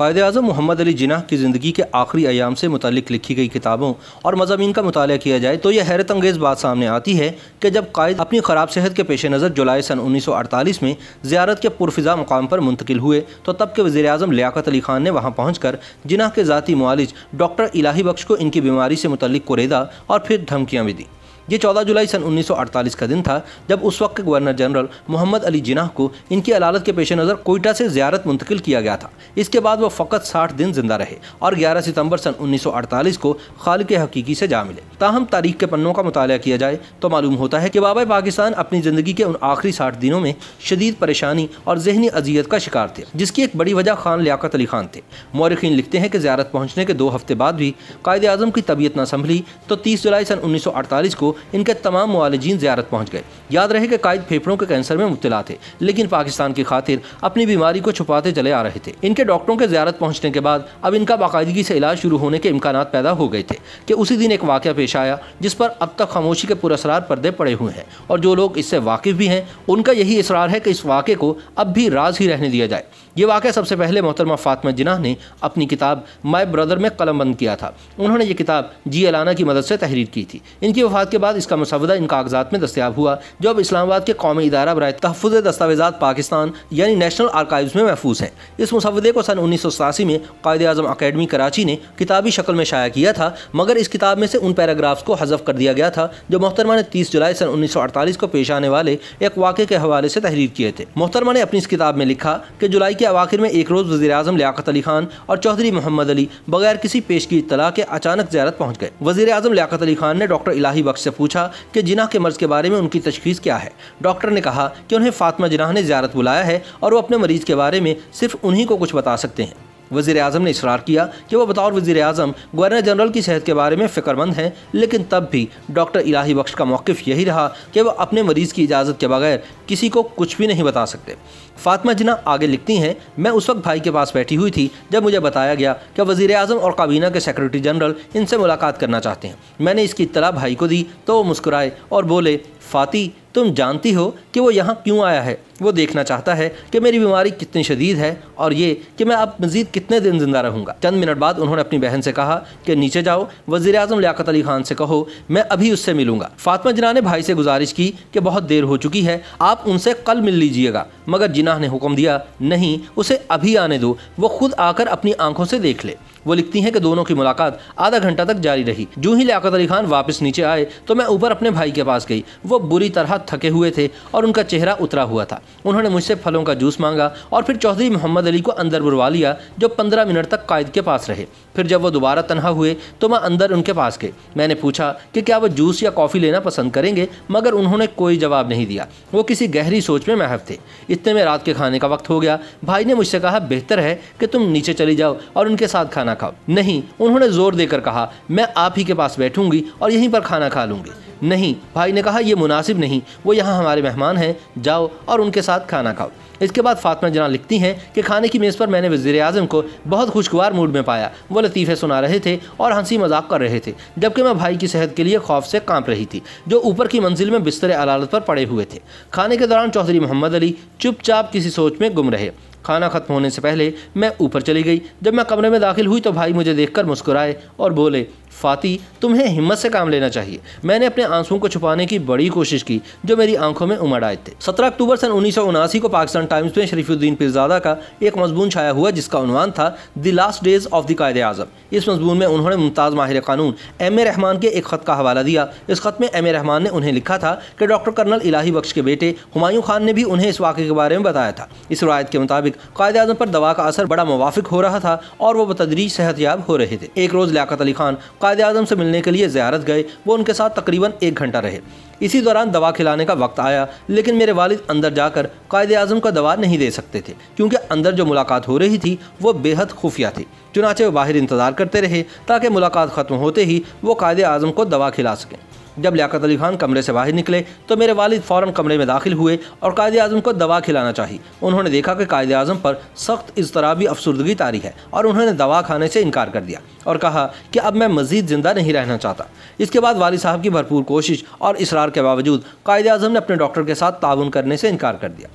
कायद अजम मोहम्मद अली जिना की ज़िंदगी के आखिरी अयाम से मुतलिक लिखी गई किताबों और मजामी का मुताल किया जाए तो यह हैरत अंगेज़ बात सामने आती है कि जब कायद अपनी ख़राब सेहत के पेश नज़र जुलाई सन उन्नीस सौ अड़तालीस में ज्यारत के पुरफिज़ा मुकाम पर मुंतकिल हुए तो तब के वजी अजम लियाकत अली खान ने वहाँ पहुँच कर जिना के ज़ाती मालिज डॉक्टर इलाही बख्श को इनकी बीमारी से मुतलिक कुरेदा और फिर धमकियाँ भी दीं ये 14 जुलाई सन 1948 का दिन था जब उस वक्त के गवर्नर जनरल मोहम्मद अली जिनाह को इनकी अदालत के पेश नज़र कोयटा से ज्यारत मुंतकिल किया गया था इसके बाद वह फ़कत साठ दिन जिंदा रहे और ग्यारह सितम्बर सन उन्नीस को खाल के हकीकी से जा मिले ताहम तारीख के पन्नों का मुताल किया जाए तो मालूम होता है कि बाबा पाकिस्तान अपनी ज़िंदगी के उन आखिरी साठ दिनों में शदीद परेशानी और जहनी अजियत का शिकार थे जिसकी एक बड़ी वजह खान लियाकत अली खान थे मौरखीन लिखते हैं कि ज्यारत पहुँचने के दो हफ्ते बाद भी कायद अजम की तबीयत न संभली तो तीस जुलाई सन उन्नीस को इनके तमाम मालजीन ज्यारत पहुँच गए याद रहे कि कायद फेफड़ों के कैंसर में मुबतला थे लेकिन पाकिस्तान की खातिर अपनी बीमारी को छुपाते चले आ रहे थे इनके डॉक्टरों के ज्यारत पहुँचने के बाद अब इनका बाकायदगी से इलाज शुरू होने के इम्कान पैदा हो गए थे कि उसी दिन एक वाक़ पेश आया जिस पर अब तक खामोशी के पुरसरार पर्दे पड़े हुए हैं और जो लोग इससे वाकिफ़ भी हैं उनका यही इसरार है कि इस वाक़े को अब भी राज ही रहने दिया जाए ये वाक़ सबसे पहले मोहतरमा फ़ातमा जिनाह ने अपनी किताब माई ब्रदर में क़लम बंद किया था उन्होंने ये किताब जी अलाना की मदद से तहरीर की थी इनकी वफात के बाद इसका मुसवदा इन कागजात में दस्तियाब हुआ जो अब इस्लामाबाद के कौमी इदारा बरए तहफ़ दस्तावेज़ा पाकिस्तान यानी नेशनल आर्काइव्स में महफूज हैं इस मुसवदे को सन उन्नीस सौ सतासी में कायद अजम अकेडमी कराची ने किताबी शक्ल में शाया किया था मगर इस किताब में से उन पैराग्राफ्स को हजफ कर दिया गया था जो मोहतरमा ने तीस जुलाई सन उन्नीस सौ अड़तालीस को पेश आने वाले एक वाक़े के हवाले से तहरीर किए थे मोहतरमा ने अपनी इस किताब में लिखा कि जुलाई के अवाखिर में एक रोज़ वजी अजम लियात अली खान और चौधरी मोहम्मद अली बगैर किसी पेश की इतला के अचानक ज्यारत पहुँच गए वजी अजम लियात अली खान ने डॉक्टर इलाही बख्श से पूछा कि जिना के मर्ज़ के बारे में उनकी तशखीस क्या है डॉक्टर ने कहा कि उन्हें फातमा जिनाह ने ज्यारत बुलाया है और वो अपने मरीज़ के बारे में सिर्फ उन्हीं को कुछ बता सकते हैं वज़ी अजम ने इशरार किया कि वह बतौर वजीर अजम गवर्नर जनरल की सेहत के बारे में फ़िक्रमंद हैं लेकिन तब भी डॉक्टर इलाही बख्श का मौक़ यही रहा कि वह अपने मरीज़ की इजाज़त के बगैर किसी को कुछ भी नहीं बता सकते फातमा जिना आगे लिखती हैं मैं उस वक्त भाई के पास बैठी हुई थी जब मुझे बताया गया कि वजीर अजम और काबीना के सेक्रेटरी जनरल इनसे मुलाकात करना चाहते हैं मैंने इसकी इतला भाई को दी तो वो मुस्कुराए और बोले फ़ाती तुम जानती हो कि वो यहाँ क्यों आया है वो देखना चाहता है कि मेरी बीमारी कितनी शदीद है और ये कि मैं अब मज़ीद कितने दिन ज़िंदा रहूँगा चंद मिनट बाद उन्होंने अपनी बहन से कहा कि नीचे जाओ वजी अजम लियात अली खान से कहो मैं अभी उससे मिलूँगा फातमा जिना ने भाई से गुजारिश की कि बहुत देर हो चुकी है आप उनसे कल मिल लीजिएगा मगर जिना ने हुक्म दिया नहीं उसे अभी आने दो वो खुद आकर अपनी आंखों से देख ले वो लिखती हैं कि दोनों की मुलाकात आधा घंटा तक जारी रही जूँ ही लियाकत अली खान वापस नीचे आए तो मैं ऊपर अपने भाई के पास गई वो बुरी तरह थके हुए थे और उनका चेहरा उतरा हुआ था उन्होंने मुझसे फलों का जूस मांगा और फिर चौधरी मोहम्मद अली को अंदर बुलवा लिया जो पंद्रह मिनट तक कायद के पास रहे फिर जब वो दोबारा तनहा हुए तो मैं अंदर उनके पास गई मैंने पूछा कि क्या वो जूस या कॉफ़ी लेना पसंद करेंगे मगर उन्होंने कोई जवाब नहीं दिया वो किसी गहरी सोच में महफ थे इतने में रात के खाने का वक्त हो गया भाई ने मुझसे कहा बेहतर है कि तुम नीचे चली जाओ और उनके साथ खाना खाना खाओ नहीं उन्होंने जोर देकर कहा मैं आप ही के पास बैठूंगी और यहीं पर खाना खा लूंगी नहीं भाई ने कहा यह मुनासिब नहीं वो यहाँ हमारे मेहमान हैं जाओ और उनके साथ खाना खाओ इसके बाद फातमा जना लिखती हैं कि खाने की मेज़ पर मैंने वजीर अजम को बहुत खुशगवार मूड में पाया वो लतीफ़े सुना रहे थे और हंसी मजाक कर रहे थे जबकि मैं भाई की सेहत के लिए खौफ से कांप रही थी जो ऊपर की मंजिल में बिस्तर अलालत पर पड़े हुए थे खाने के दौरान चौधरी मोहम्मद अली चुपचाप किसी सोच में गुम रहे खाना ख़त्म होने से पहले मैं ऊपर चली गई जब मैं कमरे में दाखिल हुई तो भाई मुझे देखकर मुस्कुराए और बोले फ़ाती तुम्हें हिम्मत से काम लेना चाहिए मैंने अपने आंसुओं को छुपाने की बड़ी कोशिश की जो मेरी आंखों में उमड़ आए थे सत्रह अक्टूबर सन उन्नीस को पाकिस्तान टाइम्स में शरीफुद्दीन पिरजादा का एक मजमून छाया हुआ जिसका उनवान था the last days of the Quaid Azam इस मजमून में उन्होंने मुमताज़ माहिर कानून एम ए रहमान के एक ख़त का हवाला दिया इस ख़त में एम ए रहमान ने उन्हें लिखा था कि डॉक्टर कर्नल इलाही बख्श के बेटे हमायूं खान ने भी उन्हें इस वाक़े के बारे में बताया था इस रवायत के मुताबिक कायद अजम पर दवा का असर बड़ा मुवाफिक हो रहा था और वो बतदरीज सेहतियाब हो रहे थे एक रोज़ लियात अली खान कायद अजम से मिलने के लिए ज्यारत गए वो उनके साथ तकरीबन एक घंटा रहे इसी दौरान दवा खिलाने का वक्त आया लेकिन मेरे वालिद अंदर जाकर कायद अजम का दवा नहीं दे सकते थे क्योंकि अंदर जो मुलाकात हो रही थी वो बेहद खुफिया थी चुनाचे बाहर इंतज़ार करते रहे ताकि मुलाकात ख़त्म होते ही वो कायद अजम को दवा खिला सकें जब लियाकत अली खान कमरे से बाहर निकले तो मेरे वालिद फ़ौरन कमरे में दाखिल हुए और कायद अजम को दवा खिलाना चाहिए उन्होंने देखा कि कायद अजम पर सख्त इसतराबी अफसरदगी तारी है और उन्होंने दवा खाने से इनकार कर दिया और कहा कि अब मैं मजीद ज़िंदा नहीं रहना चाहता इसके बाद वाली साहब की भरपूर कोशिश और इसरार के बावजूद कायद अजम ने अपने डॉक्टर के साथ ताउन करने से इनकार कर दिया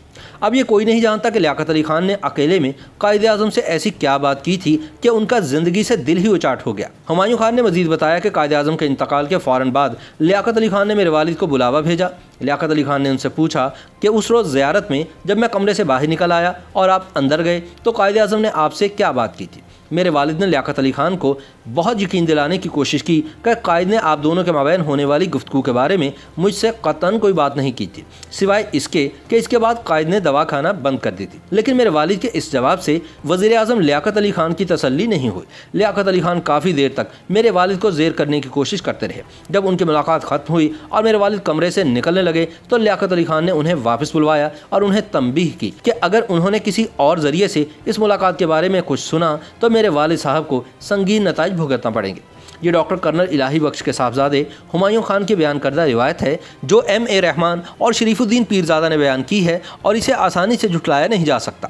अब ये कोई नहीं जानता कि लियात अली खान ने अकेले में कायद अजम से ऐसी क्या बात की थी कि उनका ज़िंदगी से दिल ही उचाट हो गया हमायूं खान ने मजीद बताया कि कायद अजम के इंतकाल के फ़ौर बाद लियाकत अली खान ने मेरे वालिद को बुलावा भेजा लियाकत अली खान ने उनसे पूछा कि उस रोज़ ज़्यारत में जब मैं कमरे से बाहर निकल आया और आप अंदर गए तो कायद अजम ने आपसे क्या बात की थी मेरे वालिद ने लियात अली खान को बहुत यकीन दिलाने की कोशिश की कि कायद ने आप दोनों के माबेन होने वाली गुफ्तु के बारे में मुझसे कतन कोई बात नहीं की थी सिवाय इसके कि इसके बाद कायद ने दवा खाना बंद कर दी थी लेकिन मेरे वालिद के इस जवाब से वजीर अजम लियात अली खान की तसली नहीं हुई लियाकत अली खान काफ़ी देर तक मेरे वालिद को जेर करने की कोशिश करते रहे जब उनकी मुलाकात ख़त्म हुई और मेरे वालिद कमरे से निकलने लगे तो लियात अली खान ने उन्हें वापस बुलवाया और उन्हें तंबीह की कि अगर उन्होंने किसी और ज़रिए से इस मुलाकात के बारे में कुछ सुना तो मेरे मेरे वाल साहब को संगीन नतज भुगतना पड़ेंगे ये डॉक्टर कर्नल इलाही बख्श के साहबजादे हुमायूं खान की बयान करदा रिवायत है जो एम ए रहमान और शरीफुद्दीन पीरजादा ने बयान की है और इसे आसानी से जुटलाया नहीं जा सकता